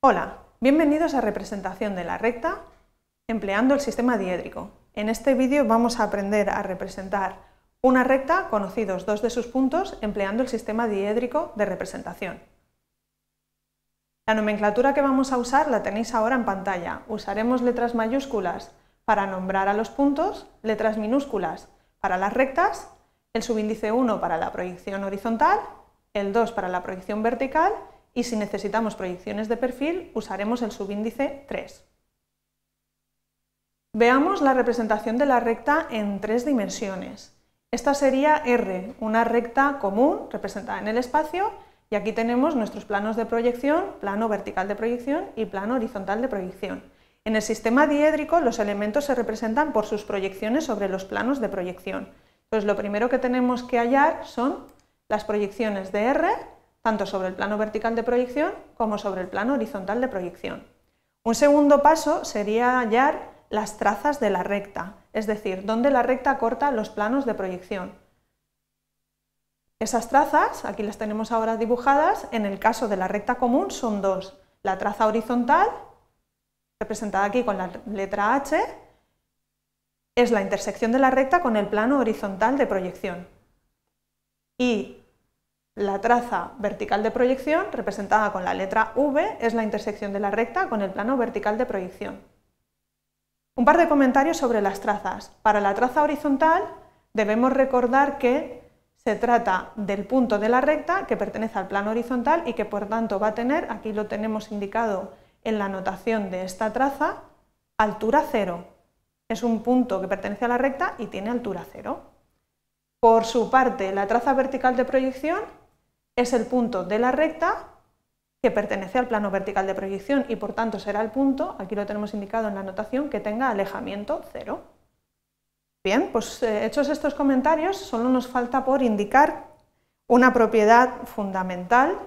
Hola, bienvenidos a representación de la recta empleando el sistema diédrico. En este vídeo vamos a aprender a representar una recta conocidos dos de sus puntos empleando el sistema diédrico de representación. La nomenclatura que vamos a usar la tenéis ahora en pantalla. Usaremos letras mayúsculas para nombrar a los puntos, letras minúsculas para las rectas, el subíndice 1 para la proyección horizontal, el 2 para la proyección vertical y si necesitamos proyecciones de perfil usaremos el subíndice 3. Veamos la representación de la recta en tres dimensiones. Esta sería R, una recta común representada en el espacio, y aquí tenemos nuestros planos de proyección, plano vertical de proyección y plano horizontal de proyección. En el sistema diédrico los elementos se representan por sus proyecciones sobre los planos de proyección. Entonces lo primero que tenemos que hallar son las proyecciones de R tanto sobre el plano vertical de proyección como sobre el plano horizontal de proyección. Un segundo paso sería hallar las trazas de la recta, es decir, dónde la recta corta los planos de proyección. Esas trazas, aquí las tenemos ahora dibujadas, en el caso de la recta común son dos, la traza horizontal, representada aquí con la letra H, es la intersección de la recta con el plano horizontal de proyección. Y la traza vertical de proyección, representada con la letra V, es la intersección de la recta con el plano vertical de proyección. Un par de comentarios sobre las trazas. Para la traza horizontal debemos recordar que se trata del punto de la recta que pertenece al plano horizontal y que por tanto va a tener, aquí lo tenemos indicado en la notación de esta traza, altura cero. Es un punto que pertenece a la recta y tiene altura cero. Por su parte, la traza vertical de proyección es el punto de la recta que pertenece al plano vertical de proyección y por tanto será el punto, aquí lo tenemos indicado en la anotación, que tenga alejamiento cero. Bien, pues eh, hechos estos comentarios, solo nos falta por indicar una propiedad fundamental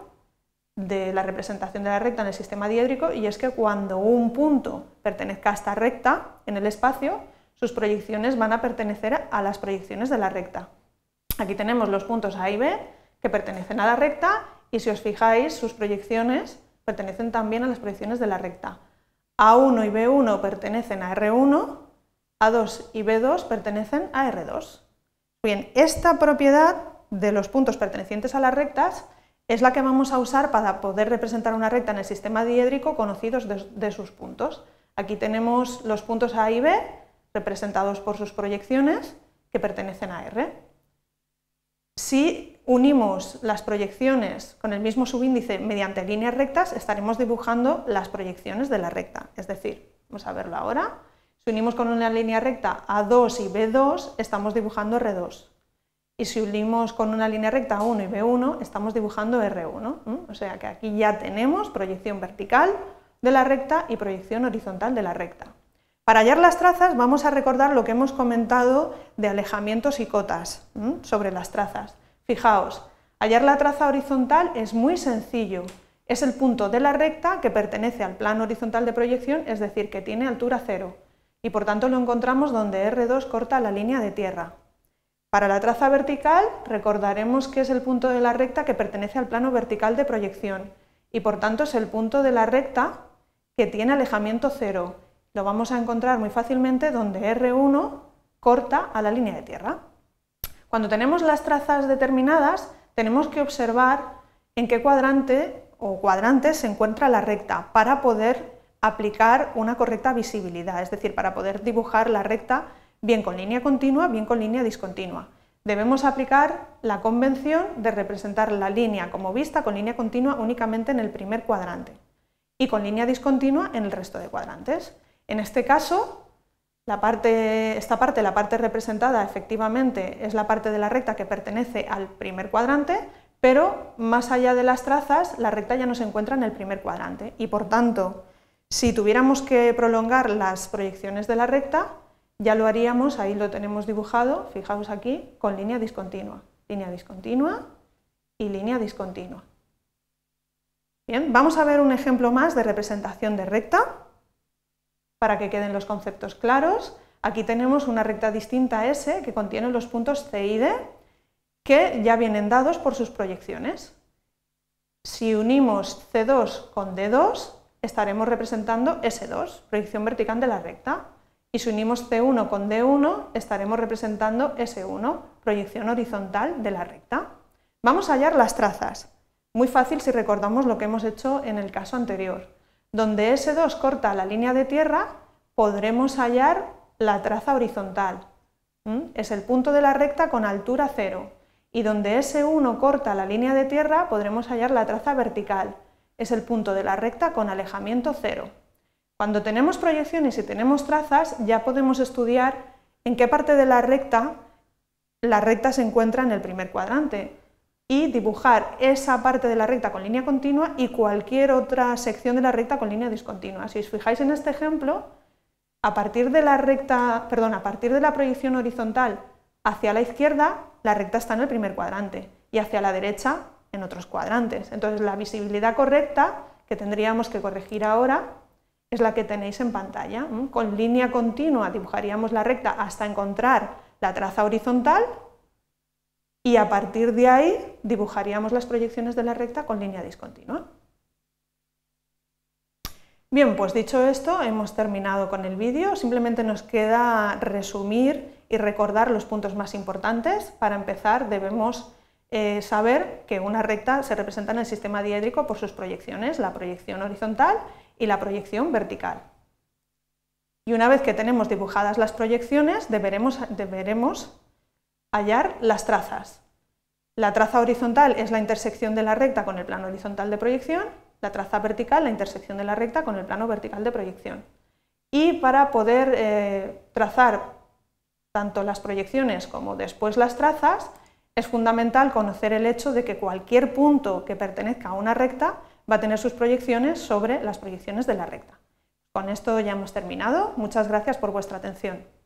de la representación de la recta en el sistema diédrico y es que cuando un punto pertenezca a esta recta en el espacio, sus proyecciones van a pertenecer a las proyecciones de la recta. Aquí tenemos los puntos A y B, que pertenecen a la recta y si os fijáis, sus proyecciones pertenecen también a las proyecciones de la recta. A1 y B1 pertenecen a R1, A2 y B2 pertenecen a R2. Bien, esta propiedad de los puntos pertenecientes a las rectas es la que vamos a usar para poder representar una recta en el sistema diédrico conocidos de, sus puntos. Aquí tenemos los puntos A y B representados por sus proyecciones que pertenecen a R. Si unimos las proyecciones con el mismo subíndice mediante líneas rectas, estaremos dibujando las proyecciones de la recta. Es decir, vamos a verlo ahora. Si unimos con una línea recta A2 y B2, estamos dibujando R2. Y si unimos con una línea recta A1 y B1, estamos dibujando R1. O sea que aquí ya tenemos proyección vertical de la recta y proyección horizontal de la recta. Para hallar las trazas vamos a recordar lo que hemos comentado de alejamientos y cotas sobre las trazas. Fijaos, hallar la traza horizontal es muy sencillo. Es el punto de la recta que pertenece al plano horizontal de proyección, es decir, que tiene altura cero, y por tanto lo encontramos donde R2 corta la línea de tierra. Para la traza vertical recordaremos que es el punto de la recta que pertenece al plano vertical de proyección y por tanto es el punto de la recta que tiene alejamiento cero. Lo vamos a encontrar muy fácilmente donde R1 corta a la línea de tierra. Cuando tenemos las trazas determinadas, tenemos que observar en qué cuadrante o cuadrante se encuentra la recta para poder aplicar una correcta visibilidad, es decir, para poder dibujar la recta bien con línea continua, bien con línea discontinua. Debemos aplicar la convención de representar la línea como vista con línea continua únicamente en el primer cuadrante y con línea discontinua en el resto de cuadrantes. En este caso, esta parte, la parte representada, efectivamente, es la parte de la recta que pertenece al primer cuadrante, pero más allá de las trazas, la recta ya no se encuentra en el primer cuadrante. Y por tanto, si tuviéramos que prolongar las proyecciones de la recta, ya lo haríamos, ahí lo tenemos dibujado, fijaos aquí, con línea discontinua. Línea discontinua y línea discontinua. Bien, vamos a ver un ejemplo más de representación de recta para que queden los conceptos claros. Aquí tenemos una recta distinta S que contiene los puntos C y D que ya vienen dados por sus proyecciones. Si unimos C2 con D2, estaremos representando S2, proyección vertical de la recta. Y si unimos C1 con D1, estaremos representando S1, proyección horizontal de la recta. Vamos a hallar las trazas. Muy fácil si recordamos lo que hemos hecho en el caso anterior. Donde S2 corta la línea de tierra, podremos hallar la traza horizontal. Es el punto de la recta con altura 0. Y donde S1 corta la línea de tierra, podremos hallar la traza vertical. Es el punto de la recta con alejamiento cero. Cuando tenemos proyecciones y tenemos trazas, ya podemos estudiar en qué parte de la recta la recta se encuentra en el primer cuadrante y dibujar esa parte de la recta con línea continua y cualquier otra sección de la recta con línea discontinua. Si os fijáis en este ejemplo, a partir de la recta, a partir de la proyección horizontal hacia la izquierda, la recta está en el primer cuadrante y hacia la derecha en otros cuadrantes. Entonces, la visibilidad correcta que tendríamos que corregir ahora es la que tenéis en pantalla. ¿Mm? Con línea continua dibujaríamos la recta hasta encontrar la traza horizontal y a partir de ahí dibujaríamos las proyecciones de la recta con línea discontinua. Bien, pues dicho esto, hemos terminado con el vídeo. Simplemente nos queda resumir y recordar los puntos más importantes. Para empezar, debemos eh, saber que una recta se representa en el sistema diédrico por sus proyecciones, la proyección horizontal y la proyección vertical. Y una vez que tenemos dibujadas las proyecciones, deberemos, deberemos hallar las trazas. La traza horizontal es la intersección de la recta con el plano horizontal de proyección, la traza vertical, la intersección de la recta con el plano vertical de proyección. Y para poder eh, trazar tanto las proyecciones como después las trazas, es fundamental conocer el hecho de que cualquier punto que pertenezca a una recta va a tener sus proyecciones sobre las proyecciones de la recta. Con esto ya hemos terminado. Muchas gracias por vuestra atención.